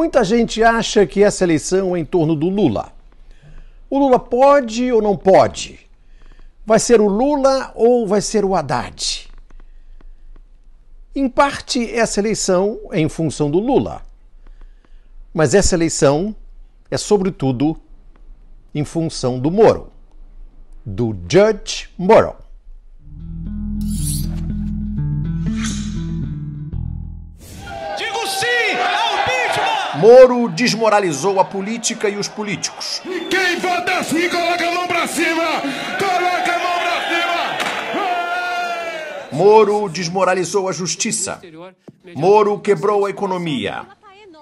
Muita gente acha que essa eleição é em torno do Lula. O Lula pode ou não pode? Vai ser o Lula ou vai ser o Haddad? Em parte, essa eleição é em função do Lula. Mas essa eleição é, sobretudo, em função do Moro, do Judge Moro. Moro desmoralizou a política e os políticos. E quem vota assim, coloca a mão pra cima! Coloca a mão pra cima! Moro desmoralizou a justiça. Moro quebrou a economia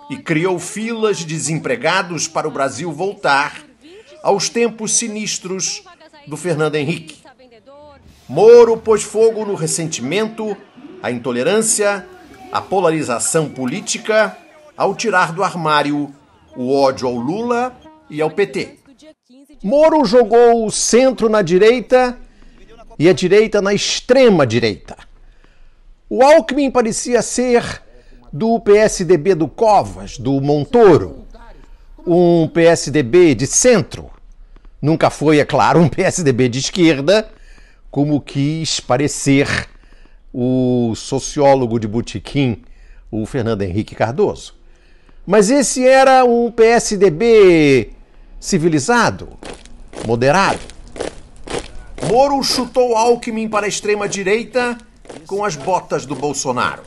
e criou filas de desempregados para o Brasil voltar aos tempos sinistros do Fernando Henrique. Moro pôs fogo no ressentimento, a intolerância, a polarização política ao tirar do armário o ódio ao Lula e ao PT. Moro jogou o centro na direita e a direita na extrema direita. O Alckmin parecia ser do PSDB do Covas, do Montoro, um PSDB de centro. Nunca foi, é claro, um PSDB de esquerda, como quis parecer o sociólogo de botequim, o Fernando Henrique Cardoso. Mas esse era um PSDB civilizado, moderado. Moro chutou Alckmin para a extrema-direita com as botas do Bolsonaro.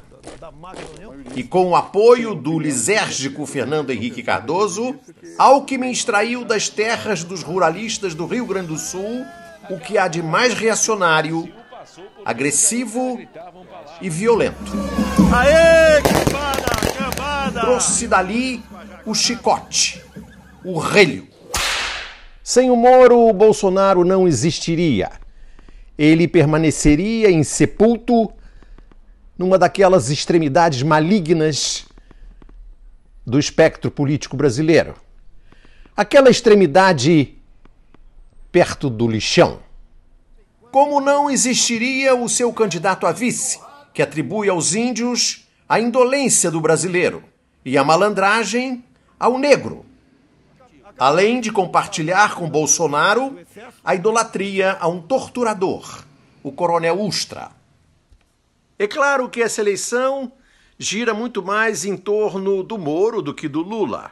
E com o apoio do lisérgico Fernando Henrique Cardoso, Alckmin extraiu das terras dos ruralistas do Rio Grande do Sul o que há de mais reacionário, agressivo e violento. Aê, que trouxe dali o chicote, o relho. Sem o Moro, o Bolsonaro não existiria. Ele permaneceria insepulto numa daquelas extremidades malignas do espectro político brasileiro. Aquela extremidade perto do lixão. Como não existiria o seu candidato a vice, que atribui aos índios a indolência do brasileiro? e a malandragem ao negro, além de compartilhar com Bolsonaro a idolatria a um torturador, o coronel Ustra. É claro que essa eleição gira muito mais em torno do Moro do que do Lula.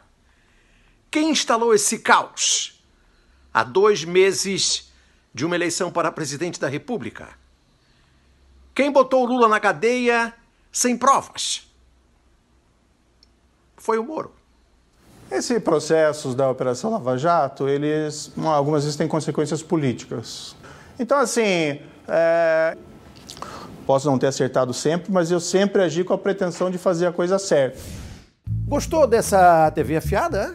Quem instalou esse caos? Há dois meses de uma eleição para presidente da República. Quem botou Lula na cadeia sem provas? foi o Moro. Esses processos da Operação Lava Jato, eles, algumas vezes têm consequências políticas. Então, assim, é... posso não ter acertado sempre, mas eu sempre agi com a pretensão de fazer a coisa certa. Gostou dessa TV afiada?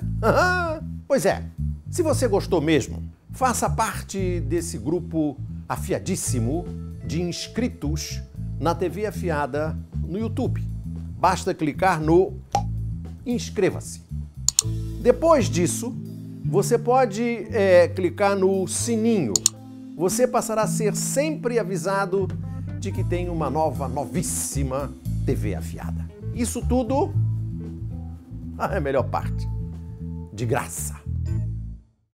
pois é. Se você gostou mesmo, faça parte desse grupo afiadíssimo de inscritos na TV afiada no YouTube. Basta clicar no inscreva-se. Depois disso, você pode é, clicar no sininho. Você passará a ser sempre avisado de que tem uma nova, novíssima TV afiada. Isso tudo é a melhor parte. De graça.